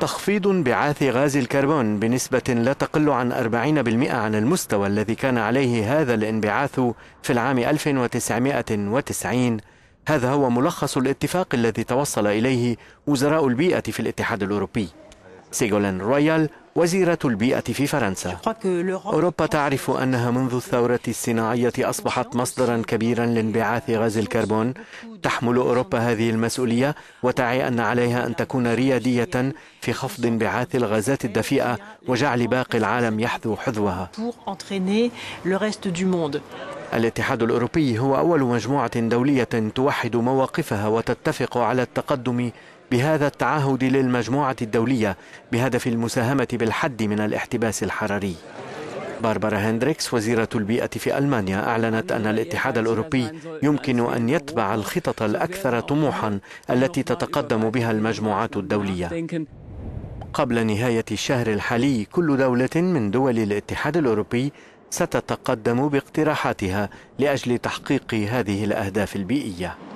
تخفيض انبعاث غاز الكربون بنسبة لا تقل عن 40% عن المستوى الذي كان عليه هذا الانبعاث في العام 1990 هذا هو ملخص الاتفاق الذي توصل إليه وزراء البيئة في الاتحاد الأوروبي سيغولان رويال وزيرة البيئة في فرنسا أوروبا تعرف أنها منذ الثورة الصناعية أصبحت مصدرا كبيرا لانبعاث غاز الكربون تحمل أوروبا هذه المسؤولية وتعي أن عليها أن تكون ريادية في خفض انبعاث الغازات الدفيئة وجعل باقي العالم يحذو حذوها الاتحاد الأوروبي هو أول مجموعة دولية توحد مواقفها وتتفق على التقدم بهذا التعهد للمجموعة الدولية بهدف المساهمة بالحد من الاحتباس الحراري باربرا هندريكس وزيرة البيئة في ألمانيا أعلنت أن الاتحاد الأوروبي يمكن أن يتبع الخطط الأكثر طموحا التي تتقدم بها المجموعات الدولية قبل نهاية الشهر الحالي كل دولة من دول الاتحاد الأوروبي ستتقدم باقتراحاتها لاجل تحقيق هذه الاهداف البيئيه